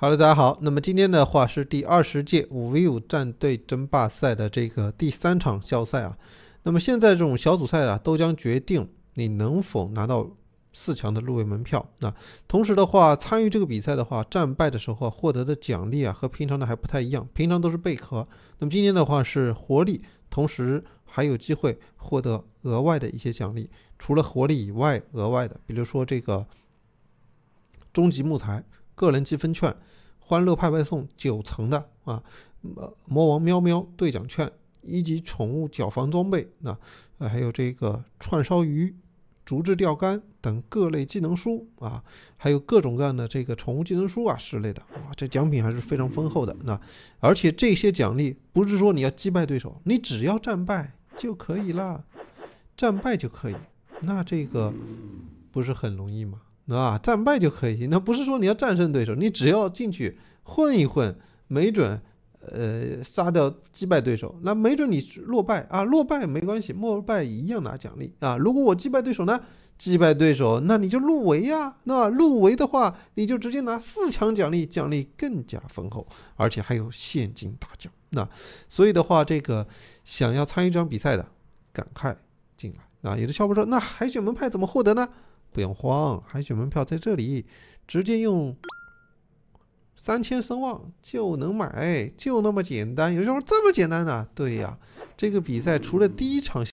哈喽，大家好。那么今天的话是第二十届五 v 五战队争霸赛的这个第三场校赛啊。那么现在这种小组赛啊，都将决定你能否拿到四强的入围门票。那同时的话，参与这个比赛的话，战败的时候获得的奖励啊，和平常的还不太一样。平常都是贝壳，那么今天的话是活力，同时还有机会获得额外的一些奖励。除了活力以外，额外的，比如说这个终极木材。个人积分券、欢乐派派送九层的啊，魔王喵喵兑奖券、一级宠物缴房装备，那还有这个串烧鱼、竹制钓竿等各类技能书啊，还有各种各样的这个宠物技能书啊之类的，啊，这奖品还是非常丰厚的。那而且这些奖励不是说你要击败对手，你只要战败就可以啦，战败就可以，那这个不是很容易吗？啊，战败就可以，那不是说你要战胜对手，你只要进去混一混，没准，呃，杀掉击败对手，那没准你落败啊，落败没关系，落败一样拿奖励啊。如果我击败对手呢，击败对手，那你就入围呀，那入围的话，你就直接拿四强奖励，奖励更加丰厚，而且还有现金大奖。那所以的话，这个想要参与这场比赛的，赶快进来啊！有的小伙伴说，那海选门派怎么获得呢？不用慌，海选门票在这里，直接用三千声望就能买，就那么简单。有这么简单呢，对呀，这个比赛除了第一场。